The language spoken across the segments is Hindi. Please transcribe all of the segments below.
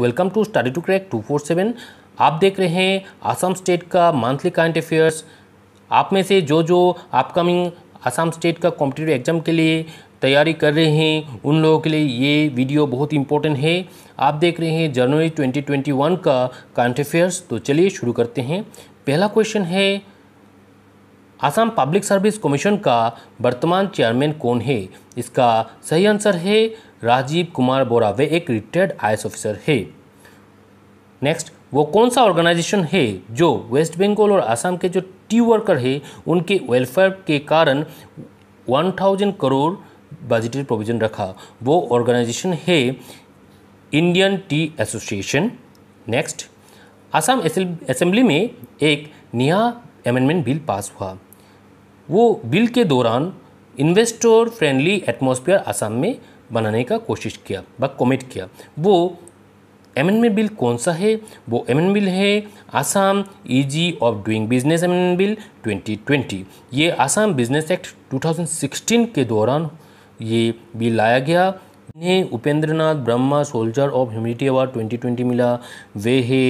welcome to study to crack 247 आप देख रहे हैं असम स्टेट का मंथली करंट अफेयर्स आप में से जो जो अपकमिंग असम स्टेट का कॉम्पिटेटिव एग्जाम के लिए तैयारी कर रहे हैं उन लोगों के लिए ये वीडियो बहुत इंपॉर्टेंट है आप देख रहे हैं जनवरी 2021 का करंट अफेयर्स तो चलिए शुरू करते हैं पहला क्वेश्चन है आसाम पब्लिक सर्विस कमीशन का वर्तमान चेयरमैन कौन है इसका सही आंसर है राजीव कुमार बोरा वे एक रिटायर्ड आई ऑफिसर है नेक्स्ट वो कौन सा ऑर्गेनाइजेशन है जो वेस्ट बंगाल और आसाम के जो टी वर्कर है उनके वेलफेयर के कारण 1000 करोड़ बजटरी प्रोविजन रखा वो ऑर्गेनाइजेशन है Indian tea association next Assam assembly में एक नया अमेंडमेंट बिल पास हुआ वो बिल के दौरान इन्वेस्टर फ्रेंडली एटमोसफियर आसाम में बनाने का कोशिश किया व कॉमेट किया वो एमेंडमेंट बिल कौन सा है वो एमेंडमेंट बिल है Assam easy of doing business amendment bill 2020 ये आसाम बिजनेस एक्ट 2016 के दौरान ये बिल लाया गया इन्हें Upendranath Brahma soldier of humanity award 2020 मिला वे है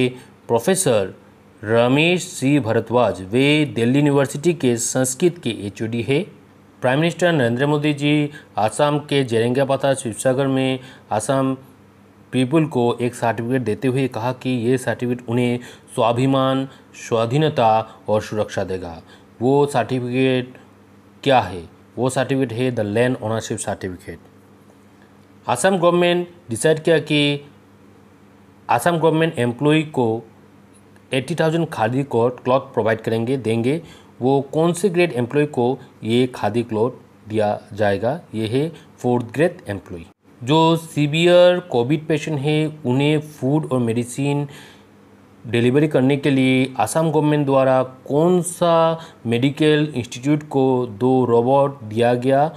प्रोफेसर रमेश सी भरद्वाज वे दिल्ली यूनिवर्सिटी के संस्कृत के एच है प्राइम मिनिस्टर नरेंद्र मोदी जी आसाम के शिव शिवसागर में आसाम पीपुल को एक सर्टिफिकेट देते हुए कहा कि ये सर्टिफिकेट उन्हें स्वाभिमान स्वाधीनता और सुरक्षा देगा वो सर्टिफिकेट क्या है वो सर्टिफिकेट है the land ownership certificate Assam government decide किया कि आसाम गवर्नमेंट एम्प्लॉय को एट्टी थाउजेंड खादी को क्लॉथ प्रोवाइड करेंगे देंगे वो कौन से ग्रेड एम्प्लॉय को ये खादी क्लोथ दिया जाएगा ये है फोर्थ ग्रेड एम्प्लॉय जो सीवियर कोविड पेशेंट है उन्हें फूड और मेडिसिन डिलीवरी करने के लिए आसाम गवर्नमेंट द्वारा कौन सा मेडिकल इंस्टीट्यूट को दो रोबोट दिया गया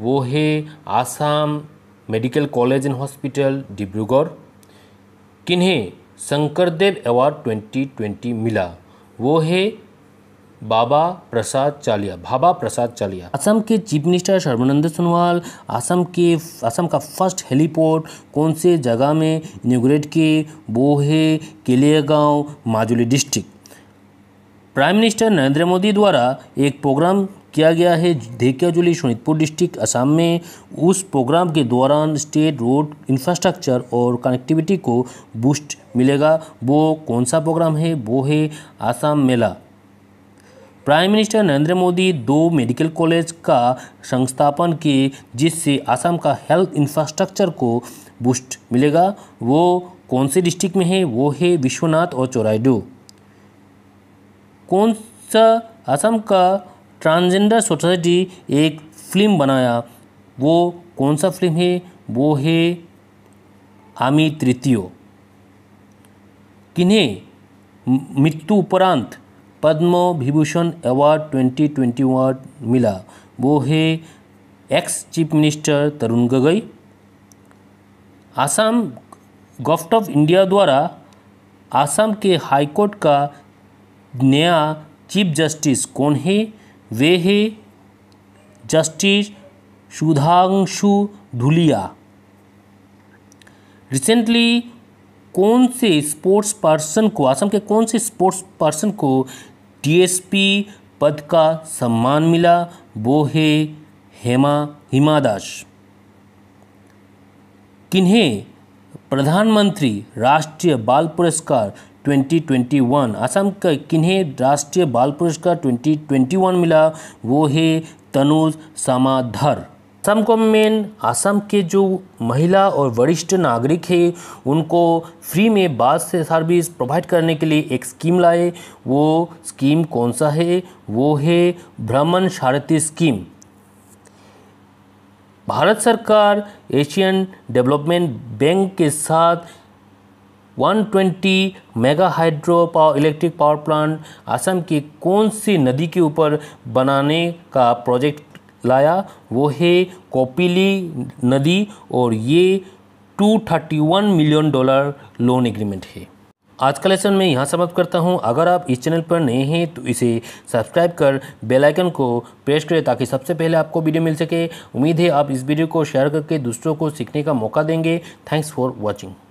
वो है Assam medical college and hospital Dibrugarh किन्हें शंकरदेव अवार्ड 2020 मिला वो है बाबा प्रसाद चालिया भाबा प्रसाद चालिया असम के चीफ मिनिस्टर सर्बानंद सोनोवाल असम के असम का फर्स्ट हेलीपोर्ट कौन से जगह में इनोग्रेट किए वो है केलिया गाँव Majuli district prime minister Narendra Modi द्वारा एक प्रोग्राम किया गया है धेकियाजुली शोनितपुर डिस्ट्रिक्ट असम में उस प्रोग्राम के दौरान स्टेट रोड इंफ्रास्ट्रक्चर और कनेक्टिविटी को बूस्ट मिलेगा वो कौन सा प्रोग्राम है वो है आसाम मेला प्राइम मिनिस्टर नरेंद्र मोदी दो मेडिकल कॉलेज का संस्थापन किए जिससे आसाम का हेल्थ इंफ्रास्ट्रक्चर को बूस्ट मिलेगा वो कौन से डिस्ट्रिक्ट में है वो है विश्वनाथ और चौराइडो कौन सा असम का ट्रांसजेंडर सोसाइटी एक फिल्म बनाया वो कौन सा फिल्म है वो है आमी तृतीय किन्हें मृत्यु उपरांत पद्म विभूषण अवार्ड 2021 मिला वो है ex chief minister Tarun Gogoi Assam government of India द्वारा आसाम के हाईकोर्ट का नया चीफ जस्टिस कौन है वे है जस्टिस सुधांशु धुलिया रिसेंटली कौन से स्पोर्ट्स पर्सन को असम के कौन से स्पोर्ट्स पर्सन को डीएसपी पद का सम्मान मिला वो है हेमा हिमा दास किन्हें प्रधानमंत्री राष्ट्रीय बाल पुरस्कार 2021 असम का किन्हें राष्ट्रीय बाल पुरस्कार 2021 मिला वो है तनुज समाधर असम गवर्नमेंट असम के जो महिला और वरिष्ठ नागरिक है उनको फ्री में बस सर्विस प्रोवाइड करने के लिए एक स्कीम लाए वो स्कीम कौन सा है वो है भ्रमण सारथी स्कीम भारत सरकार एशियन डेवलपमेंट बैंक के साथ 120 mega hydro power electric power plant Assam की कौन सी नदी के ऊपर बनाने का प्रोजेक्ट लाया वो है कोपिली नदी और ये 231 मिलियन डॉलर लोन एग्रीमेंट है आज का लेसन मैं यहाँ समाप्त करता हूँ अगर आप इस चैनल पर नए हैं तो इसे सब्सक्राइब कर बेल आइकन को प्रेस करें ताकि सबसे पहले आपको वीडियो मिल सके उम्मीद है आप इस वीडियो को शेयर करके दूसरों को सीखने का मौका देंगे थैंक्स फॉर वॉचिंग